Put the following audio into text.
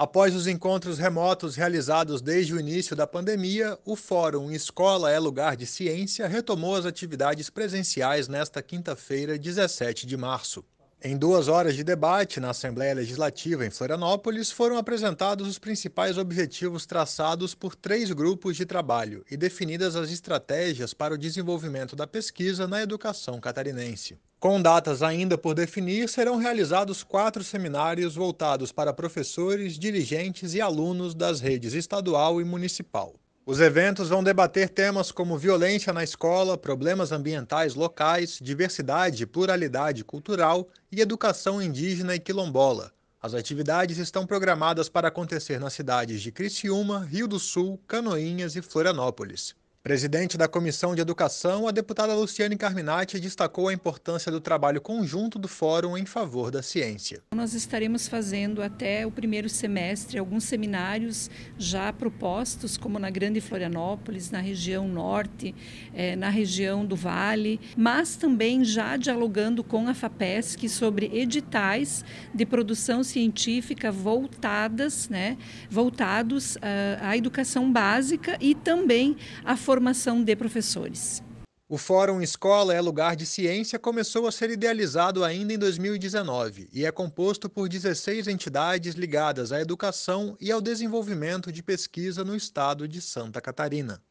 Após os encontros remotos realizados desde o início da pandemia, o Fórum Escola é Lugar de Ciência retomou as atividades presenciais nesta quinta-feira, 17 de março. Em duas horas de debate na Assembleia Legislativa em Florianópolis, foram apresentados os principais objetivos traçados por três grupos de trabalho e definidas as estratégias para o desenvolvimento da pesquisa na educação catarinense. Com datas ainda por definir, serão realizados quatro seminários voltados para professores, dirigentes e alunos das redes estadual e municipal. Os eventos vão debater temas como violência na escola, problemas ambientais locais, diversidade e pluralidade cultural e educação indígena e quilombola. As atividades estão programadas para acontecer nas cidades de Criciúma, Rio do Sul, Canoinhas e Florianópolis. Presidente da Comissão de Educação, a deputada Luciane Carminati destacou a importância do trabalho conjunto do Fórum em favor da ciência. Nós estaremos fazendo até o primeiro semestre alguns seminários já propostos, como na Grande Florianópolis, na região norte, eh, na região do Vale, mas também já dialogando com a FAPESC sobre editais de produção científica voltadas, né, voltados ah, à educação básica e também à formação formação de professores. O Fórum Escola é Lugar de Ciência começou a ser idealizado ainda em 2019 e é composto por 16 entidades ligadas à educação e ao desenvolvimento de pesquisa no estado de Santa Catarina.